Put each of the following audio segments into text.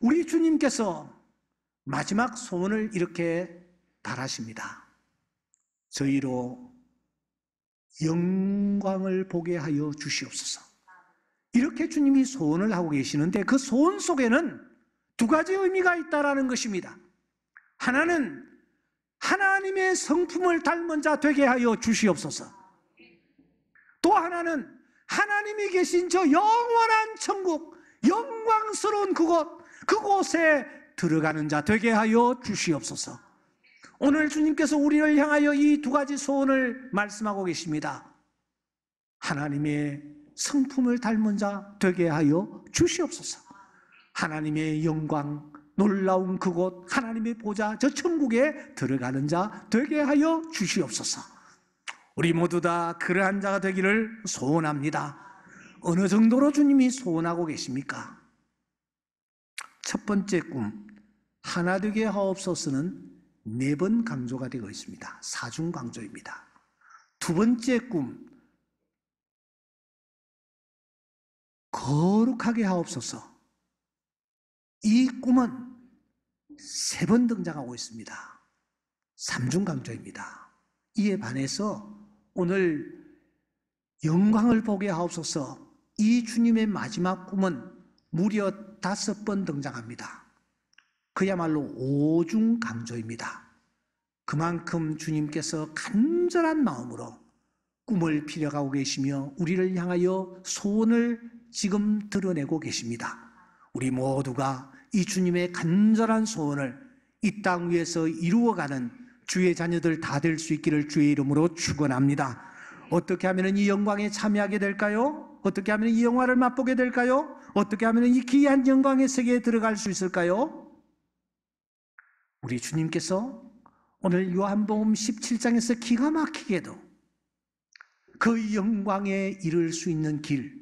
우리 주님께서 마지막 소원을 이렇게 달하십니다. 저희로 영광을 보게 하여 주시옵소서. 이렇게 주님이 소원을 하고 계시는데 그 소원 속에는 두 가지 의미가 있다라는 것입니다. 하나는 하나님의 성품을 닮은 자 되게 하여 주시옵소서. 또 하나는 하나님이 계신 저 영원한 천국, 영광스러운 그곳, 그곳에 들어가는 자 되게 하여 주시옵소서. 오늘 주님께서 우리를 향하여 이 두 가지 소원을 말씀하고 계십니다. 하나님의 성품을 닮은 자 되게 하여 주시옵소서. 하나님의 영광, 놀라운 그곳 하나님의 보좌 저 천국에 들어가는 자 되게 하여 주시옵소서. 우리 모두 다 그러한 자가 되기를 소원합니다. 어느 정도로 주님이 소원하고 계십니까? 첫 번째 꿈, 하나 되게 하옵소서는 네 번 강조가 되고 있습니다. 사중 강조입니다. 두 번째 꿈, 거룩하게 하옵소서. 이 꿈은 세 번 등장하고 있습니다. 삼중강조입니다. 이에 반해서 오늘 영광을 보게 하옵소서 이 주님의 마지막 꿈은 무려 다섯 번 등장합니다. 그야말로 오중 강조입니다. 그만큼 주님께서 간절한 마음으로 꿈을 피려가고 계시며 우리를 향하여 소원을 지금 드러내고 계십니다. 우리 모두가 이 주님의 간절한 소원을 이 땅 위에서 이루어가는 주의 자녀들 다 될 수 있기를 주의 이름으로 축원합니다. 어떻게 하면 이 영광에 참여하게 될까요? 어떻게 하면 이 영화를 맛보게 될까요? 어떻게 하면 이 귀한 영광의 세계에 들어갈 수 있을까요? 우리 주님께서 오늘 요한복음 17장에서 기가 막히게도 그 영광에 이를 수 있는 길,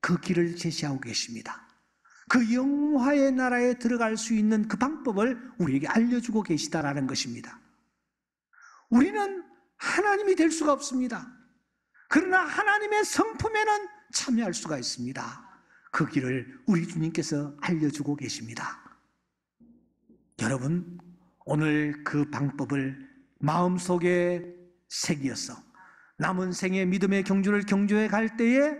그 길을 제시하고 계십니다. 그 영화의 나라에 들어갈 수 있는 그 방법을 우리에게 알려주고 계시다라는 것입니다. 우리는 하나님이 될 수가 없습니다. 그러나 하나님의 성품에는 참여할 수가 있습니다. 그 길을 우리 주님께서 알려주고 계십니다. 여러분, 오늘 그 방법을 마음속에 새기어서 남은 생의 믿음의 경주를 경주해 갈 때에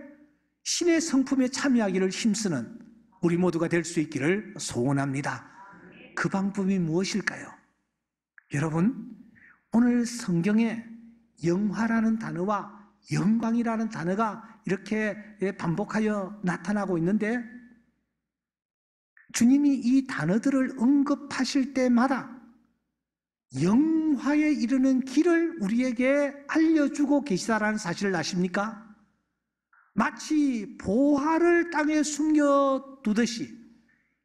신의 성품에 참여하기를 힘쓰는 우리 모두가 될 수 있기를 소원합니다. 그 방법이 무엇일까요? 여러분, 오늘 성경에 영화라는 단어와 영광이라는 단어가 이렇게 반복하여 나타나고 있는데 주님이 이 단어들을 언급하실 때마다 영화에 이르는 길을 우리에게 알려주고 계시다라는 사실을 아십니까? 마치 보화를 땅에 숨겨두듯이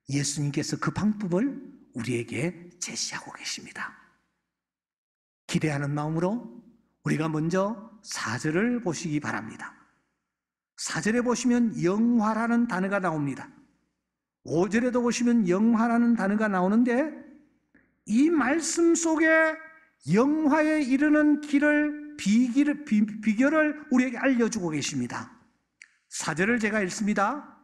예수님께서 그 방법을 우리에게 제시하고 계십니다. 기대하는 마음으로 우리가 먼저 사절을 보시기 바랍니다. 사절에 보시면 영화라는 단어가 나옵니다. 5절에도 보시면 영화라는 단어가 나오는데 이 말씀 속에 영화에 이르는 길을 비결을 우리에게 알려주고 계십니다. 사절을 제가 읽습니다.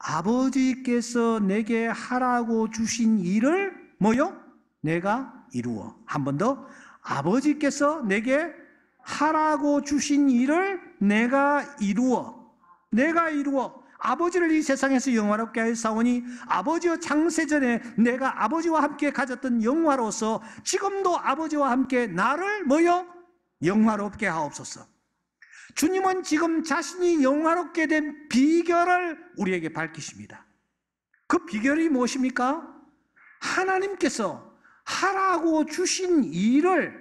아버지께서 내게 하라고 주신 일을 뭐요? 내가 이루어. 한 번 더. 아버지께서 내게 하라고 주신 일을 내가 이루어. 내가 이루어. 아버지를 이 세상에서 영화롭게 할 사오니 아버지의 창세전에 내가 아버지와 함께 가졌던 영화로서 지금도 아버지와 함께 나를 뭐요? 영화롭게 하옵소서. 주님은 지금 자신이 영화롭게 된 비결을 우리에게 밝히십니다. 그 비결이 무엇입니까? 하나님께서 하라고 주신 일을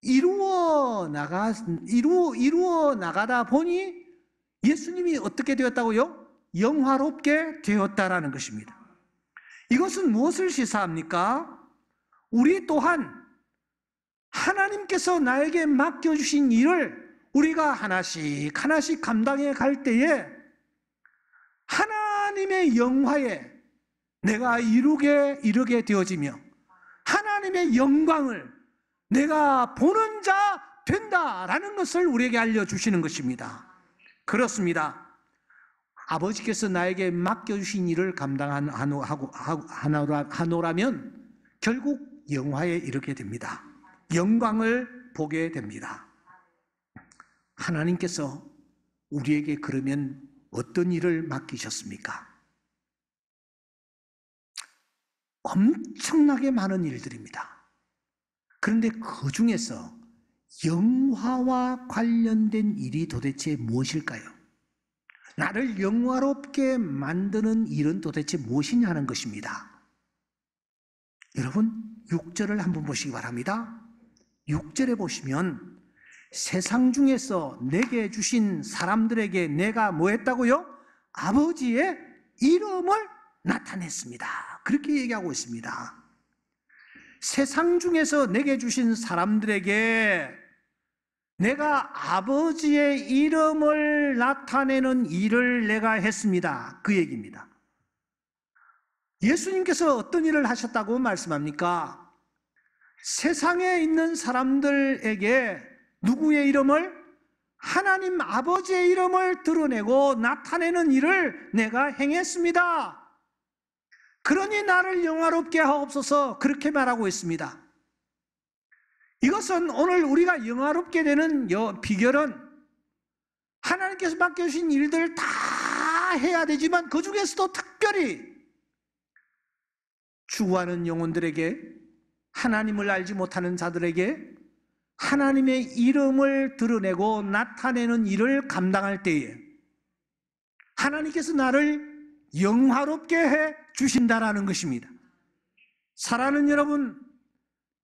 이루어 나가 이루 이루어 나가다 보니 예수님이 어떻게 되었다고요? 영화롭게 되었다라는 것입니다. 이것은 무엇을 시사합니까? 우리 또한 하나님께서 나에게 맡겨주신 일을 우리가 하나씩 하나씩 감당해 갈 때에 하나님의 영화에 내가 이루게 이르게 되어지며 하나님의 영광을 내가 보는 자 된다라는 것을 우리에게 알려주시는 것입니다. 그렇습니다. 아버지께서 나에게 맡겨주신 일을 감당한 하노라면 결국 영화에 이르게 됩니다. 영광을 보게 됩니다. 하나님께서 우리에게 그러면 어떤 일을 맡기셨습니까? 엄청나게 많은 일들입니다. 그런데 그 중에서 영화와 관련된 일이 도대체 무엇일까요? 나를 영화롭게 만드는 일은 도대체 무엇이냐는 것입니다. 여러분, 6절을 한번 보시기 바랍니다. 6절에 보시면 세상 중에서 내게 주신 사람들에게 내가 뭐 했다고요? 아버지의 이름을 나타냈습니다. 그렇게 얘기하고 있습니다. 세상 중에서 내게 주신 사람들에게 내가 아버지의 이름을 나타내는 일을 내가 했습니다. 그 얘기입니다. 예수님께서 어떤 일을 하셨다고 말씀합니까? 세상에 있는 사람들에게 누구의 이름을? 하나님 아버지의 이름을 드러내고 나타내는 일을 내가 행했습니다. 그러니 나를 영화롭게 하옵소서 그렇게 말하고 있습니다. 이것은 오늘 우리가 영화롭게 되는 비결은 하나님께서 맡겨주신 일들 다 해야 되지만 그 중에서도 특별히 추구하는 영혼들에게 하나님을 알지 못하는 자들에게 하나님의 이름을 드러내고 나타내는 일을 감당할 때에 하나님께서 나를 영화롭게 해 주신다라는 것입니다. 사랑하는 여러분,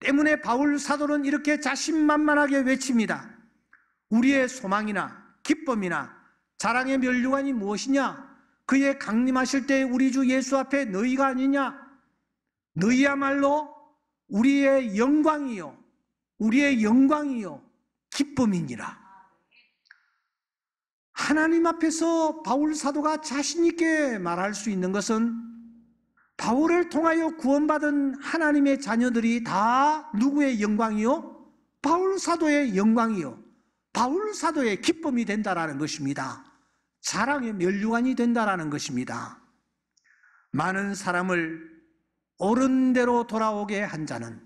때문에 바울 사도는 이렇게 자신만만하게 외칩니다. 우리의 소망이나 기쁨이나 자랑의 면류관이 무엇이냐? 그의 강림하실 때 우리 주 예수 앞에 너희가 아니냐? 너희야말로 우리의 영광이요. 우리의 영광이요 기쁨이니라. 하나님 앞에서 바울 사도가 자신 있게 말할 수 있는 것은 바울을 통하여 구원받은 하나님의 자녀들이 다 누구의 영광이요? 바울 사도의 영광이요. 바울 사도의 기쁨이 된다라는 것입니다. 자랑의 면류관이 된다라는 것입니다. 많은 사람을 옳은 대로 돌아오게 한 자는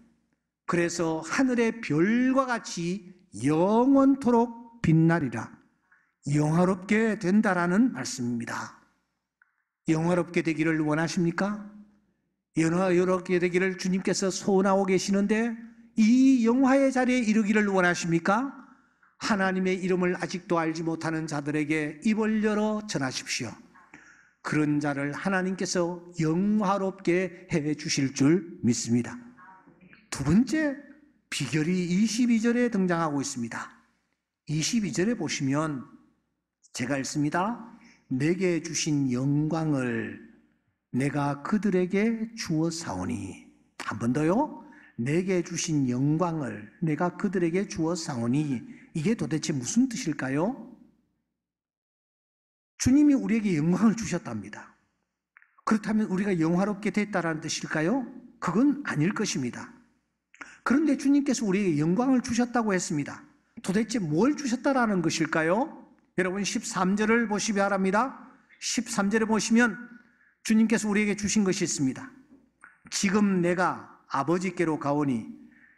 그래서 하늘의 별과 같이 영원토록 빛나리라. 영화롭게 된다라는 말씀입니다. 영화롭게 되기를 원하십니까? 영화롭게 되기를 주님께서 소원하고 계시는데 이 영화의 자리에 이르기를 원하십니까? 하나님의 이름을 아직도 알지 못하는 자들에게 입을 열어 전하십시오. 그런 자를 하나님께서 영화롭게 해 주실 줄 믿습니다. 두 번째 비결이 22절에 등장하고 있습니다. 22절에 보시면 제가 읽습니다. 내게 주신 영광을 내가 그들에게 주어사오니한 번 더요. 내게 주신 영광을 내가 그들에게 주어사오니 이게 도대체 무슨 뜻일까요? 주님이 우리에게 영광을 주셨답니다. 그렇다면 우리가 영화롭게 됐다라는 뜻일까요? 그건 아닐 것입니다. 그런데 주님께서 우리에게 영광을 주셨다고 했습니다. 도대체 뭘 주셨다라는 것일까요? 여러분 13절을 보시기 바랍니다. 13절에 보시면 주님께서 우리에게 주신 것이 있습니다. 지금 내가 아버지께로 가오니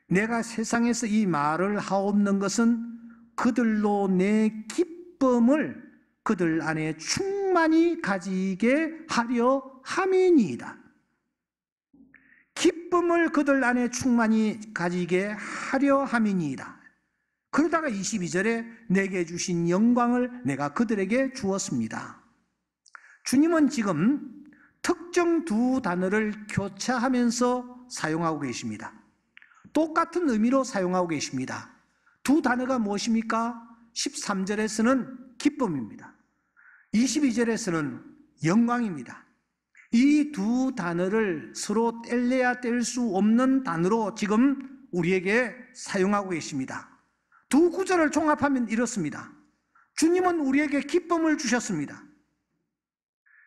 내가 세상에서 이 말을 하옵는 것은 그들로 내 기쁨을 그들 안에 충만히 가지게 하려 함이니이다. 기쁨을 그들 안에 충만히 가지게 하려 함이니이다. 그러다가 22절에 내게 주신 영광을 내가 그들에게 주었습니다. 주님은 지금 특정 두 단어를 교차하면서 사용하고 계십니다. 똑같은 의미로 사용하고 계십니다. 두 단어가 무엇입니까? 13절에서는 기쁨입니다. 22절에서는 영광입니다. 이두 단어를 서로 뗄래야 뗄 수 없는 단어로 지금 우리에게 사용하고 계십니다. 두 구절을 종합하면 이렇습니다. 주님은 우리에게 기쁨을 주셨습니다.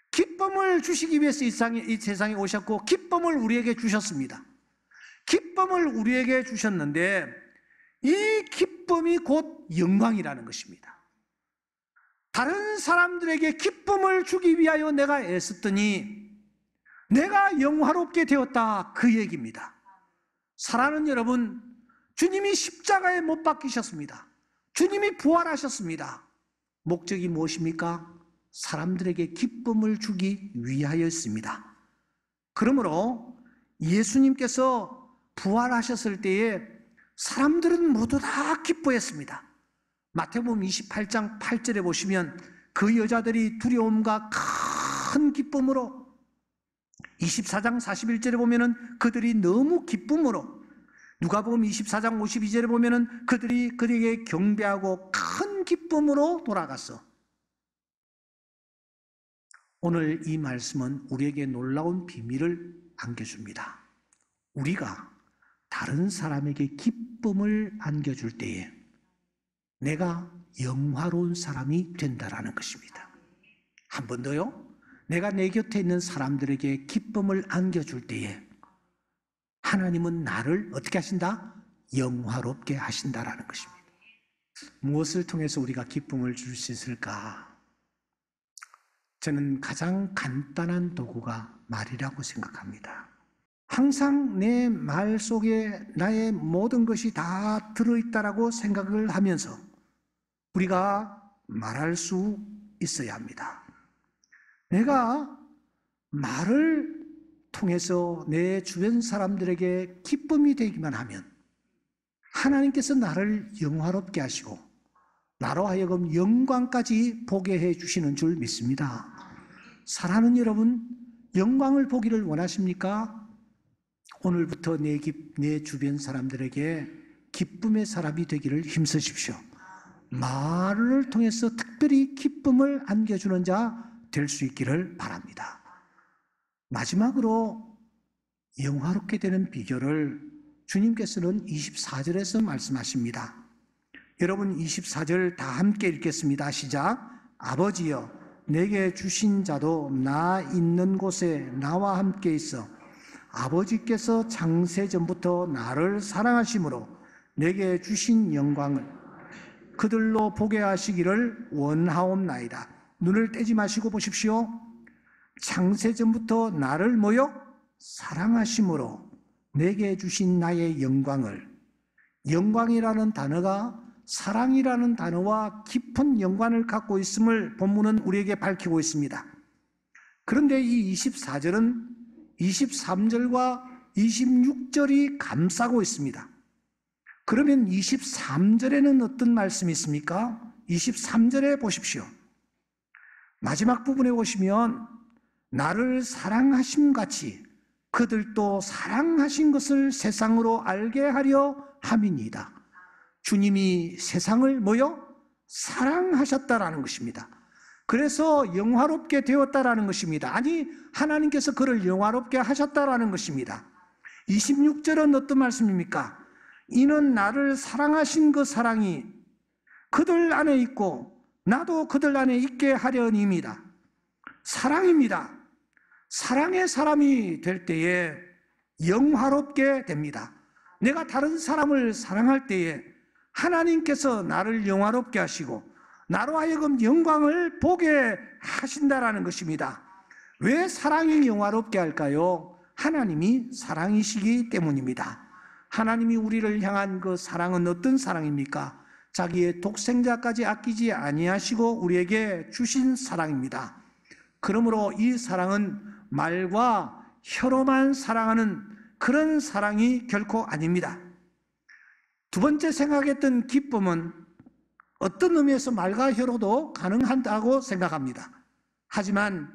기쁨을 주시기 위해서 이 세상에, 이 세상에 오셨고, 기쁨을 우리에게 주셨습니다. 기쁨을 우리에게 주셨는데, 이 기쁨이 곧 영광이라는 것입니다. 다른 사람들에게 기쁨을 주기 위하여 내가 애썼더니 내가 영화롭게 되었다. 그 얘기입니다. 사랑하는 여러분, 주님이 십자가에 못 박히셨습니다. 주님이 부활하셨습니다. 목적이 무엇입니까? 사람들에게 기쁨을 주기 위하였습니다. 그러므로 예수님께서 부활하셨을 때에 사람들은 모두 다 기뻐했습니다. 마태복음 28장 8절에 보시면 그 여자들이 두려움과 큰 기쁨으로 24장 41절에 보면은 그들이 너무 기쁨으로 누가복음 24장 52절에 보면은 그들이 그에게 들 경배하고 큰 기쁨으로 돌아갔어. 오늘 이 말씀은 우리에게 놀라운 비밀을 안겨줍니다. 우리가 다른 사람에게 기쁨을 안겨줄 때에 내가 영화로운 사람이 된다라는 것입니다. 한 번 더요. 내가 내 곁에 있는 사람들에게 기쁨을 안겨줄 때에 하나님은 나를 어떻게 하신다? 영화롭게 하신다라는 것입니다. 무엇을 통해서 우리가 기쁨을 줄 수 있을까? 저는 가장 간단한 도구가 말이라고 생각합니다. 항상 내 말 속에 나의 모든 것이 다 들어있다라고 생각을 하면서 우리가 말할 수 있어야 합니다. 내가 말을 통해서 내 주변 사람들에게 기쁨이 되기만 하면 하나님께서 나를 영화롭게 하시고 나로 하여금 영광까지 보게 해 주시는 줄 믿습니다. 사랑하는 여러분, 영광을 보기를 원하십니까? 오늘부터 내, 기, 내 주변 사람들에게 기쁨의 사람이 되기를 힘쓰십시오. 말을 통해서 특별히 기쁨을 안겨주는 자 될수 있기를 바랍니다. 마지막으로 영화롭게 되는 비결을 주님께서는 24절에서 말씀하십니다. 여러분 24절 다 함께 읽겠습니다. 시작. 아버지여, 내게 주신 자도 나 있는 곳에 나와 함께 있어. 아버지께서 장세 전부터 나를 사랑하심으로 내게 주신 영광을 그들로 보게 하시기를 원하옵나이다. 눈을 떼지 마시고 보십시오. 창세전부터 나를 모여 사랑하심으로 내게 주신 나의 영광을 영광이라는 단어가 사랑이라는 단어와 깊은 연관을 갖고 있음을 본문은 우리에게 밝히고 있습니다. 그런데 이 24절은 23절과 26절이 감싸고 있습니다. 그러면 23절에는 어떤 말씀이 있습니까? 23절에 보십시오. 마지막 부분에 오시면 나를 사랑하심 같이 그들도 사랑하신 것을 세상으로 알게 하려 함입니다 주님이 세상을 모여 사랑하셨다라는 것입니다. 그래서 영화롭게 되었다라는 것입니다. 아니 하나님께서 그를 영화롭게 하셨다라는 것입니다. 26절은 어떤 말씀입니까? 이는 나를 사랑하신 그 사랑이 그들 안에 있고 나도 그들 안에 있게 하려니입니다. 사랑입니다. 사랑의 사람이 될 때에 영화롭게 됩니다. 내가 다른 사람을 사랑할 때에 하나님께서 나를 영화롭게 하시고 나로 하여금 영광을 보게 하신다라는 것입니다. 왜 사랑이 영화롭게 할까요? 하나님이 사랑이시기 때문입니다. 하나님이 우리를 향한 그 사랑은 어떤 사랑입니까? 자기의 독생자까지 아끼지 아니하시고 우리에게 주신 사랑입니다. 그러므로 이 사랑은 말과 혀로만 사랑하는 그런 사랑이 결코 아닙니다. 두 번째 생각했던 기쁨은 어떤 의미에서 말과 혀로도 가능한다고 생각합니다. 하지만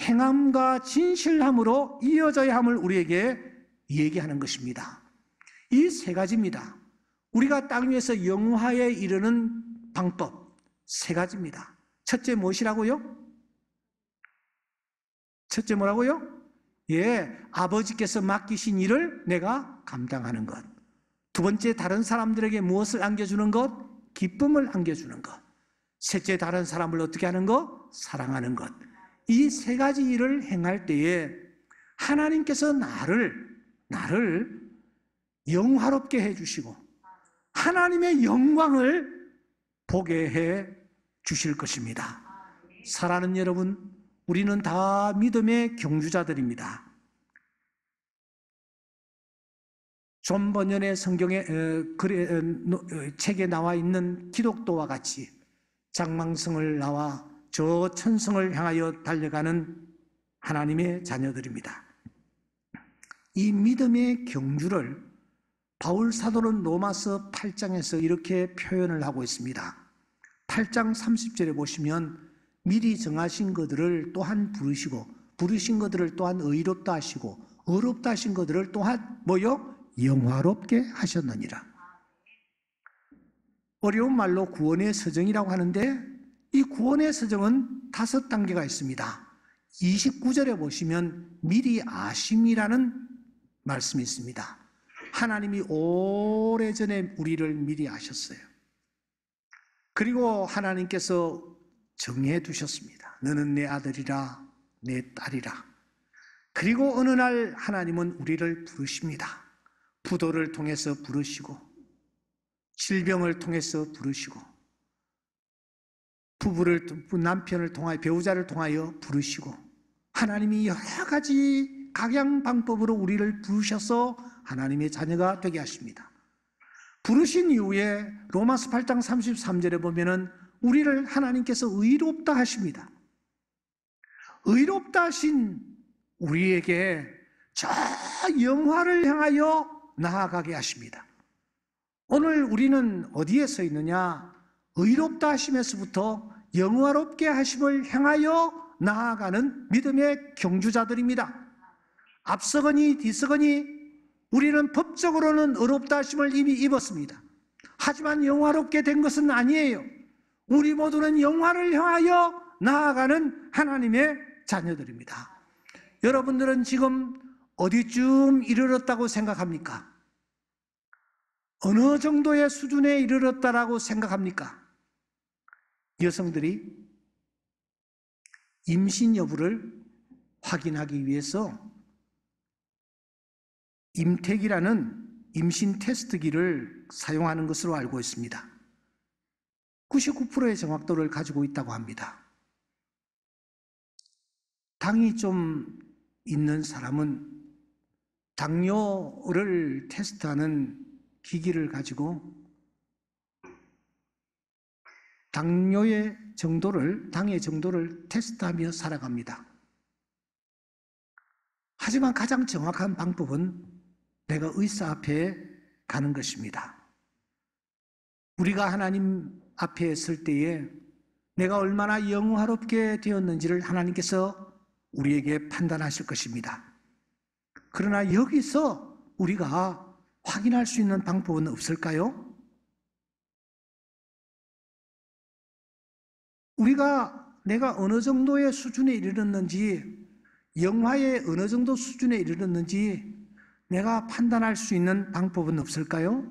행함과 진실함으로 이어져야 함을 우리에게 얘기하는 것입니다. 이 세 가지입니다. 우리가 땅 위에서 영화에 이르는 방법 세 가지입니다. 첫째 무엇이라고요? 첫째 뭐라고요? 예, 아버지께서 맡기신 일을 내가 감당하는 것. 두 번째, 다른 사람들에게 무엇을 안겨주는 것? 기쁨을 안겨주는 것. 셋째, 다른 사람을 어떻게 하는 것? 사랑하는 것. 이 세 가지 일을 행할 때에 하나님께서 나를, 나를 영화롭게 해주시고 하나님의 영광을 보게 해 주실 것입니다. 사랑하는 여러분, 우리는 다 믿음의 경주자들입니다. 존 번연의 성경에 어, 어, 어, 책에 나와 있는 기독도와 같이 장망성을 나와 저 천성을 향하여 달려가는 하나님의 자녀들입니다. 이 믿음의 경주를 바울 사도는 로마서 8장에서 이렇게 표현을 하고 있습니다. 8장 30절에 보시면 미리 정하신 것들을 또한 부르시고 부르신 것들을 또한 의롭다 하시고 의롭다 하신 것들을 또한 뭐요? 영화롭게 하셨느니라. 어려운 말로 구원의 서정이라고 하는데 이 구원의 서정은 다섯 단계가 있습니다. 29절에 보시면 미리 아심이라는 말씀이 있습니다. 하나님이 오래전에 우리를 미리 아셨어요. 그리고 하나님께서 정해 두셨습니다. 너는 내 아들이라, 내 딸이라. 그리고 어느 날 하나님은 우리를 부르십니다. 부도를 통해서 부르시고, 질병을 통해서 부르시고, 부부를, 남편을 통하여, 배우자를 통하여 부르시고, 하나님이 여러 가지 각양 방법으로 우리를 부르셔서 하나님의 자녀가 되게 하십니다. 부르신 이후에 로마서 8장 33절에 보면은 우리를 하나님께서 의롭다 하십니다. 의롭다 하신 우리에게 저 영화를 향하여 나아가게 하십니다. 오늘 우리는 어디에 서 있느냐? 의롭다 하심에서부터 영화롭게 하심을 향하여 나아가는 믿음의 경주자들입니다. 앞서거니 뒤서거니 우리는 법적으로는 의롭다 하심을 이미 입었습니다. 하지만 영화롭게 된 것은 아니에요. 우리 모두는 영화를 향하여 나아가는 하나님의 자녀들입니다. 여러분들은 지금 어디쯤 이르렀다고 생각합니까? 어느 정도의 수준에 이르렀다라고 생각합니까? 여성들이 임신 여부를 확인하기 위해서 임택이라는 임신 테스트기를 사용하는 것으로 알고 있습니다. 99%의 정확도를 가지고 있다고 합니다. 당이 좀 있는 사람은 당뇨를 테스트하는 기기를 가지고 당뇨의 정도를, 당의 정도를 테스트하며 살아갑니다. 하지만 가장 정확한 방법은 내가 의사 앞에 가는 것입니다. 우리가 하나님 앞에 설 때에 내가 얼마나 영화롭게 되었는지를 하나님께서 우리에게 판단하실 것입니다. 그러나 여기서 우리가 확인할 수 있는 방법은 없을까요? 우리가 내가 어느 정도의 수준에 이르렀는지, 영화의 어느 정도 수준에 이르렀는지 내가 판단할 수 있는 방법은 없을까요?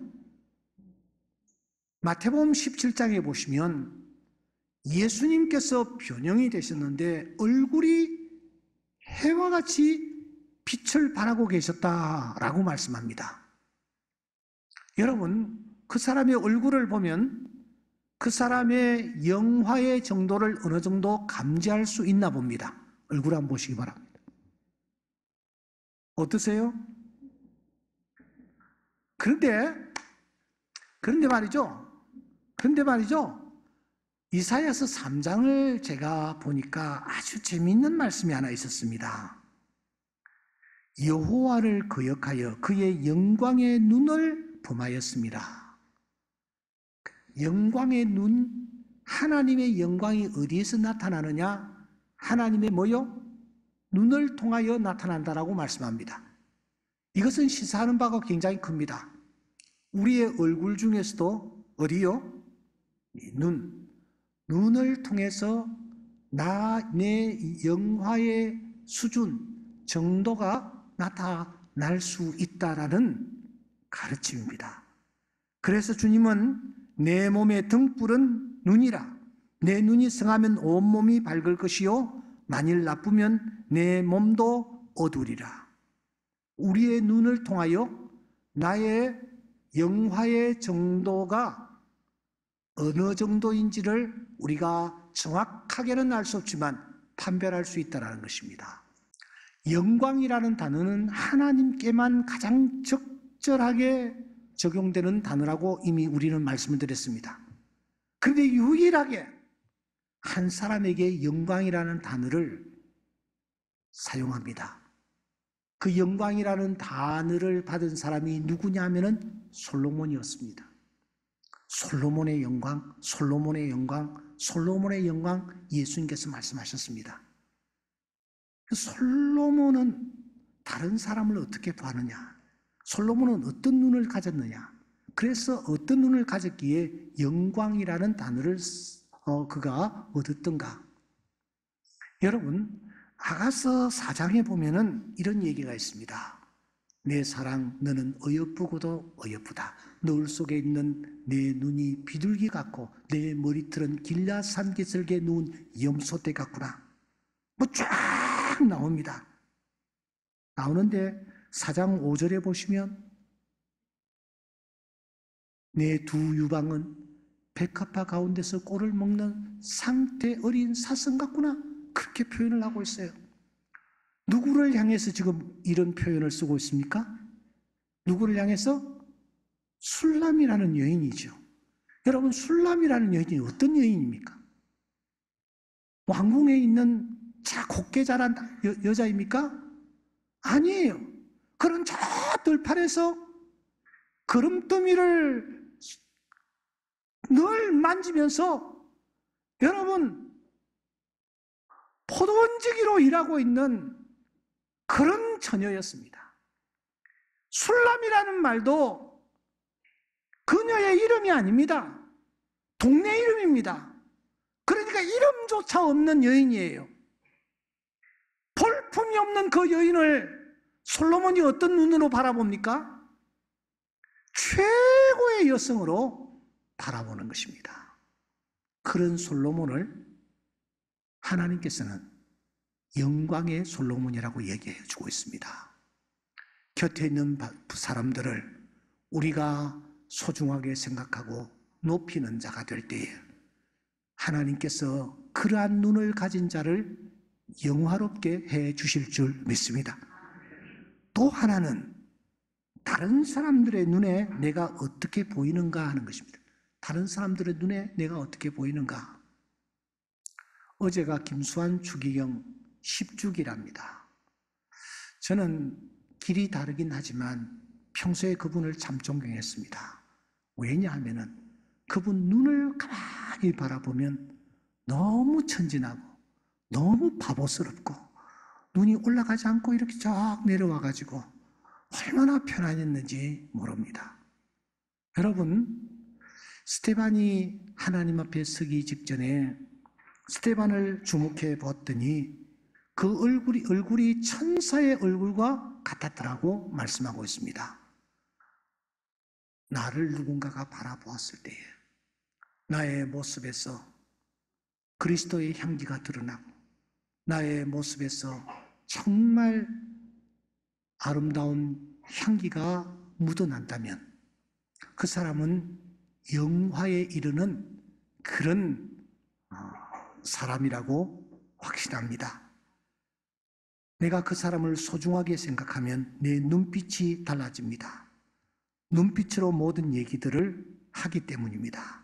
마태복음 17장에 보시면 예수님께서 변형이 되셨는데 얼굴이 해와 같이 빛을 발하고 계셨다라고 말씀합니다. 여러분, 그 사람의 얼굴을 보면 그 사람의 영화의 정도를 어느 정도 감지할 수 있나 봅니다. 얼굴 한번 보시기 바랍니다. 어떠세요? 그런데, 그런데 말이죠. 그런데 말이죠. 이사야서 3장을 제가 보니까 아주 재미있는 말씀이 하나 있었습니다. 여호와를 거역하여 그의 영광의 눈을 범하였습니다. 영광의 눈, 하나님의 영광이 어디에서 나타나느냐? 하나님의 뭐요? 눈을 통하여 나타난다라고 말씀합니다. 이것은 시사하는 바가 굉장히 큽니다. 우리의 얼굴 중에서도 어디요? 네, 눈. 눈을 통해서 나, 내 영화의 수준, 정도가 나타날 수 있다라는 가르침입니다. 그래서 주님은 내 몸의 등불은 눈이라. 내 눈이 성하면 온몸이 밝을 것이요. 만일 나쁘면 내 몸도 어두리라. 우리의 눈을 통하여 나의 영화의 정도가 어느 정도인지를 우리가 정확하게는 알 수 없지만 판별할 수 있다는 것입니다. 영광이라는 단어는 하나님께만 가장 적절하게 적용되는 단어라고 이미 우리는 말씀을 드렸습니다. 그런데 유일하게 한 사람에게 영광이라는 단어를 사용합니다. 그 영광이라는 단어를 받은 사람이 누구냐면은 하 솔로몬이었습니다. 솔로몬의 영광, 솔로몬의 영광, 솔로몬의 영광 예수님께서 말씀하셨습니다. 그 솔로몬은 다른 사람을 어떻게 보느냐? 솔로몬은 어떤 눈을 가졌느냐? 그래서 어떤 눈을 가졌기에 영광이라는 단어를 어, 그가 얻었던가? 여러분, 아가서 사장에 보면은 이런 얘기가 있습니다. 내 사랑, 너는 어여쁘고도 어여쁘다. 너울 속에 있는 내 눈이 비둘기 같고 내 머리털은 길라 산기슭에 누운 염소떼 같구나. 뭐 쫙 나옵니다. 나오는데 사장 5절에 보시면 내 두 유방은 백합화 가운데서 꼴을 먹는 상태 어린 사슴 같구나. 그렇게 표현을 하고 있어요. 누구를 향해서 지금 이런 표현을 쓰고 있습니까? 누구를 향해서? 술람이라는 여인이죠. 여러분, 술람이라는 여인이 어떤 여인입니까? 왕궁에 있는 자, 곱게 자란 여, 여자입니까? 아니에요. 그런 저 들판에서 그름더미를 늘 만지면서 여러분, 포도원지기로 일하고 있는 그런 처녀였습니다. 술람이라는 말도 그녀의 이름이 아닙니다. 동네 이름입니다. 그러니까 이름조차 없는 여인이에요. 볼품이 없는 그 여인을 솔로몬이 어떤 눈으로 바라봅니까? 최고의 여성으로 바라보는 것입니다. 그런 솔로몬을 하나님께서는 영광의 솔로몬이라고 얘기해 주고 있습니다. 곁에 있는 사람들을 우리가 소중하게 생각하고 높이는 자가 될 때에 하나님께서 그러한 눈을 가진 자를 영화롭게 해 주실 줄 믿습니다. 또 하나는 다른 사람들의 눈에 내가 어떻게 보이는가 하는 것입니다. 다른 사람들의 눈에 내가 어떻게 보이는가. 어제가 김수환 추기경 10주기랍니다. 저는 길이 다르긴 하지만 평소에 그분을 참 존경했습니다. 왜냐하면 그분 눈을 가만히 바라보면 너무 천진하고 너무 바보스럽고 눈이 올라가지 않고 이렇게 쫙 내려와 가지고 얼마나 편안했는지 모릅니다. 여러분, 스테반이 하나님 앞에 서기 직전에 스테반을 주목해 보았더니 그 얼굴이 얼굴이 천사의 얼굴과 같았더라고 말씀하고 있습니다. 나를 누군가가 바라보았을 때에 나의 모습에서 그리스도의 향기가 드러나고 나의 모습에서 정말 아름다운 향기가 묻어난다면 그 사람은 영화에 이르는 그런 어, 사람이라고 확신합니다. 내가 그 사람을 소중하게 생각하면 내 눈빛이 달라집니다. 눈빛으로 모든 얘기들을 하기 때문입니다.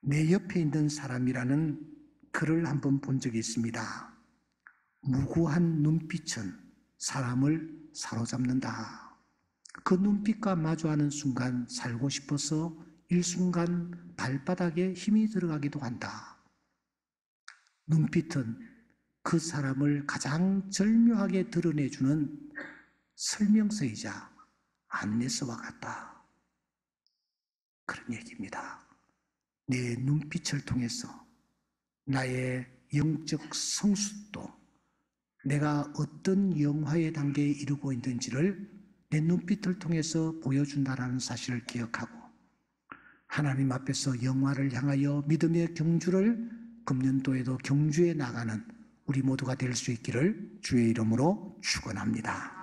내 옆에 있는 사람이라는 글을 한번 본 적이 있습니다. 무구한 눈빛은 사람을 사로잡는다. 그 눈빛과 마주하는 순간 살고 싶어서 일순간 발바닥에 힘이 들어가기도 한다. 눈빛은 그 사람을 가장 절묘하게 드러내주는 설명서이자 안내서와 같다. 그런 얘기입니다. 내 눈빛을 통해서 나의 영적 성숙도 내가 어떤 영화의 단계에 이르고 있는지를 내 눈빛을 통해서 보여준다라는 사실을 기억하고 하나님 앞에서 영화를 향하여 믿음의 경주를 금년도에도 경주에 나가는 우리 모두가 될 수 있기를 주의 이름으로 축원합니다.